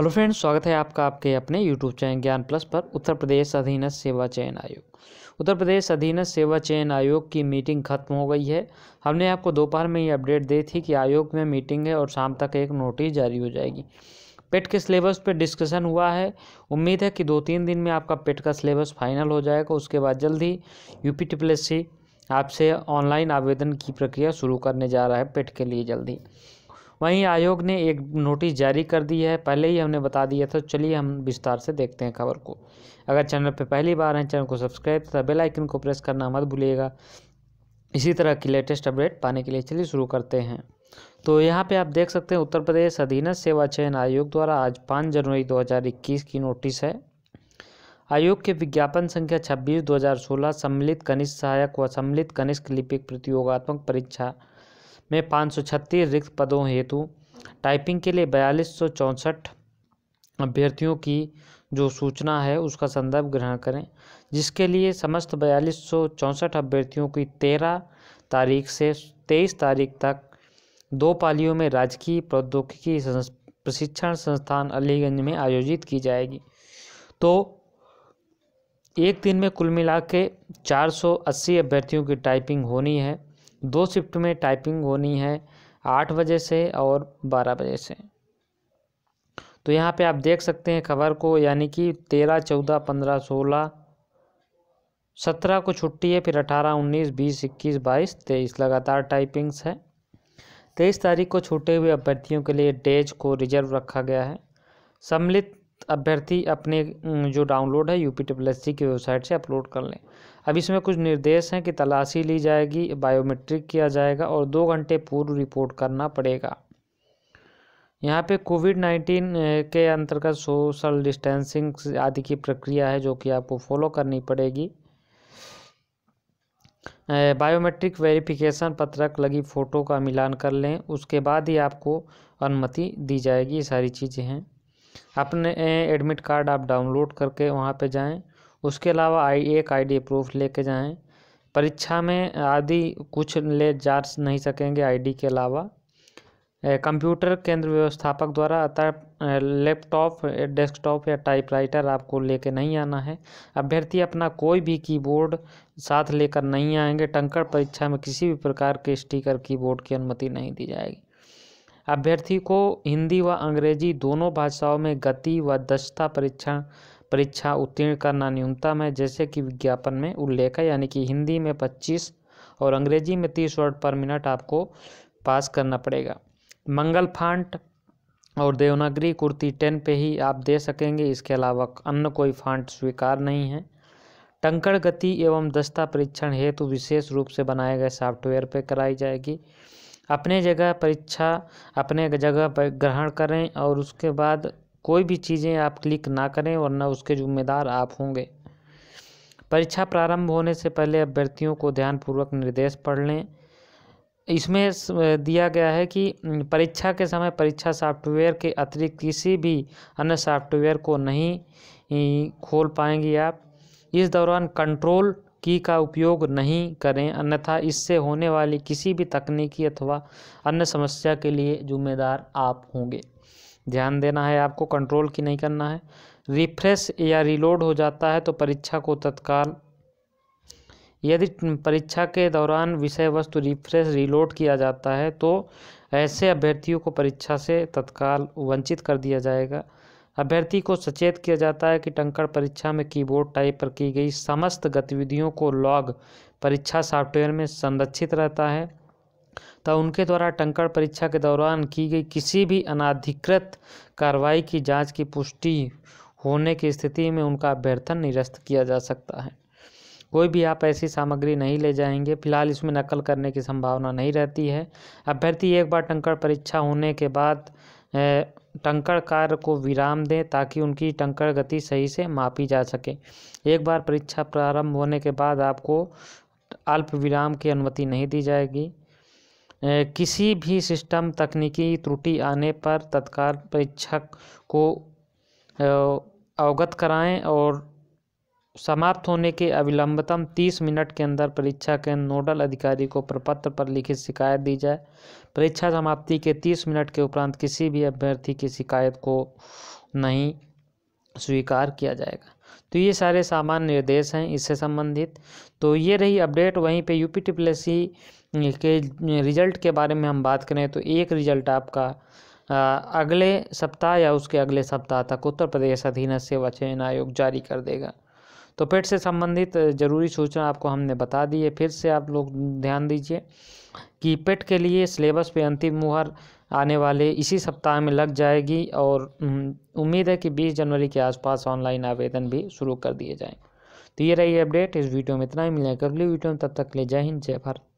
hello friends स्वागत है आपका आपके अपने यूट्यूब चैनल ज्ञान प्लस पर उत्तर प्रदेश अधीनस्थ सेवा चयन आयोग उत्तर प्रदेश अधीनस्थ सेवा चयन आयोग की मीटिंग खत्म हो गई है हमने आपको दोपहर में ये अपडेट दी थी कि आयोग में मीटिंग है और शाम तक एक नोटिस जारी हो जाएगी पेट के सिलेबस पर डिस्कशन हुआ है उम्मीद है कि दो तीन दिन में आपका पेट का सिलेबस फाइनल हो जाएगा उसके बाद जल्द ही यू आपसे ऑनलाइन आवेदन की प्रक्रिया शुरू करने जा रहा है पेट के लिए जल्दी वहीं आयोग ने एक नोटिस जारी कर दी है पहले ही हमने बता दिया था चलिए हम विस्तार से देखते हैं खबर को अगर चैनल पर पहली बार हैं चैनल को सब्सक्राइब तथा बेल आइकन को प्रेस करना मत भूलिएगा इसी तरह की लेटेस्ट अपडेट पाने के लिए चलिए शुरू करते हैं तो यहाँ पे आप देख सकते हैं उत्तर प्रदेश अधीनस्थ सेवा चयन आयोग द्वारा आज पाँच जनवरी 2021 की नोटिस है आयोग के विज्ञापन संख्या 26 2016 सम्मिलित कनिष्ठ सहायक व सम्मिलित कनिष्ठ लिपिक प्रतियोगात्मक परीक्षा में पाँच सौ छत्तीस रिक्त पदों हेतु टाइपिंग के लिए बयालीस सौ चौंसठ अभ्यर्थियों की जो सूचना है उसका संदर्भ ग्रहण करें जिसके लिए समस्त बयालीस सौ चौंसठ अभ्यर्थियों की तेरह तारीख से तेईस तारीख तक दो पालियों में राजकीय प्रौद्योगिकी प्रशिक्षण संस्थान अलीगंज में आयोजित की जाएगी तो एक दिन में कुल मिला के चार सौ अस्सी अभ्यर्थियों की टाइपिंग होनी है दो शिफ्ट में टाइपिंग होनी है आठ बजे से और बारह बजे से तो यहाँ पे आप देख सकते हैं खबर को यानी कि तेरह चौदह पंद्रह सोलह सत्रह को छुट्टी है फिर अठारह उन्नीस बीस इक्कीस बाईस तेईस लगातार टाइपिंग्स है तेईस तारीख को छूटे हुए अभ्यर्थियों के लिए डेज को रिजर्व रखा गया है सम्मिलित अभ्यर्थी अपने जो डाउनलोड है यू पी की वेबसाइट से अपलोड कर लें अब इसमें कुछ निर्देश हैं कि तलाशी ली जाएगी बायोमेट्रिक किया जाएगा और दो घंटे पूर्व रिपोर्ट करना पड़ेगा यहाँ पे कोविड नाइन्टीन के अंतर्गत सोशल डिस्टेंसिंग आदि की प्रक्रिया है जो कि आपको फॉलो करनी पड़ेगी बायोमेट्रिक वेरिफिकेशन पत्रक लगी फ़ोटो का मिलान कर लें उसके बाद ही आपको अनुमति दी जाएगी सारी चीज़ें हैं अपने एडमिट कार्ड आप डाउनलोड करके वहाँ पे जाएं उसके अलावा आई एक आई डी प्रूफ लेके जाएं परीक्षा में आदि कुछ ले जा नहीं सकेंगे आईडी के अलावा कंप्यूटर केंद्र व्यवस्थापक द्वारा अतः लैपटॉप डेस्कटॉप या टाइपराइटर आपको लेके नहीं आना है अभ्यर्थी अपना कोई भी कीबोर्ड साथ लेकर नहीं आएंगे टंकर परीक्षा में किसी भी प्रकार के स्टीकर कीबोर्ड की अनुमति नहीं दी जाएगी अभ्यर्थी को हिंदी व अंग्रेजी दोनों भाषाओं में गति व दक्षता परीक्षण परीक्षा उत्तीर्ण करना न्यूनतम है जैसे कि विज्ञापन में उल्लेख है यानी कि हिंदी में पच्चीस और अंग्रेजी में तीस वर्ड पर मिनट आपको पास करना पड़ेगा मंगल फांट और देवनागरी कुर्ती टेन पे ही आप दे सकेंगे इसके अलावा अन्य कोई फांट स्वीकार नहीं है टंकड़ गति एवं दस्ता परीक्षण हेतु विशेष रूप से बनाए गए सॉफ्टवेयर पर कराई जाएगी अपने जगह परीक्षा अपने जगह पर ग्रहण करें और उसके बाद कोई भी चीज़ें आप क्लिक ना करें वरना उसके जिम्मेदार आप होंगे परीक्षा प्रारंभ होने से पहले अभ्यर्थियों को ध्यानपूर्वक निर्देश पढ़ लें इसमें दिया गया है कि परीक्षा के समय परीक्षा सॉफ्टवेयर के अतिरिक्त किसी भी अन्य सॉफ्टवेयर को नहीं खोल पाएंगी आप इस दौरान कंट्रोल की का उपयोग नहीं करें अन्यथा इससे होने वाली किसी भी तकनीकी अथवा अन्य समस्या के लिए जिम्मेदार आप होंगे ध्यान देना है आपको कंट्रोल की नहीं करना है रिफ्रेश या रिलोड हो जाता है तो परीक्षा को तत्काल यदि परीक्षा के दौरान विषय वस्तु रिफ्रेश रिलोड किया जाता है तो ऐसे अभ्यर्थियों को परीक्षा से तत्काल वंचित कर दिया जाएगा अभ्यर्थी को सचेत किया जाता है कि टंकर परीक्षा में कीबोर्ड टाइप पर की गई समस्त गतिविधियों को लॉग परीक्षा सॉफ्टवेयर में संरक्षित रहता है तो उनके द्वारा टंकर परीक्षा के दौरान की गई किसी भी अनाधिकृत कार्रवाई की जांच की पुष्टि होने की स्थिति में उनका अभ्यर्थन निरस्त किया जा सकता है कोई भी आप ऐसी सामग्री नहीं ले जाएंगे फिलहाल इसमें नकल करने की संभावना नहीं रहती है अभ्यर्थी एक बार टंकर परीक्षा होने के बाद टंकर कार्य को विराम दें ताकि उनकी टंकर गति सही से मापी जा सके एक बार परीक्षा प्रारंभ होने के बाद आपको अल्प विराम की अनुमति नहीं दी जाएगी किसी भी सिस्टम तकनीकी त्रुटि आने पर तत्काल परीक्षक को अवगत कराएं और समाप्त होने के अविलंबतम तीस मिनट के अंदर परीक्षा के नोडल अधिकारी को प्रपत्र पर लिखित शिकायत दी जाए परीक्षा समाप्ति के तीस मिनट के उपरांत किसी भी अभ्यर्थी की शिकायत को नहीं स्वीकार किया जाएगा तो ये सारे सामान्य निर्देश हैं इससे संबंधित तो ये रही अपडेट वहीं पे यूपी पी के रिजल्ट के बारे में हम बात करें तो एक रिजल्ट आपका अगले सप्ताह या उसके अगले सप्ताह तक उत्तर प्रदेश अधीन सेवा चयन आयोग जारी कर देगा तो पेट से संबंधित ज़रूरी सूचना आपको हमने बता दी है फिर से आप लोग ध्यान दीजिए कि पेट के लिए सिलेबस पे अंतिम मुहर आने वाले इसी सप्ताह में लग जाएगी और उम्मीद है कि 20 जनवरी के आसपास ऑनलाइन आवेदन भी शुरू कर दिए जाएँ तो ये रही अपडेट इस वीडियो में इतना ही मिलेगा अगली वीडियो में तब तक ले जय हिंद जय भारत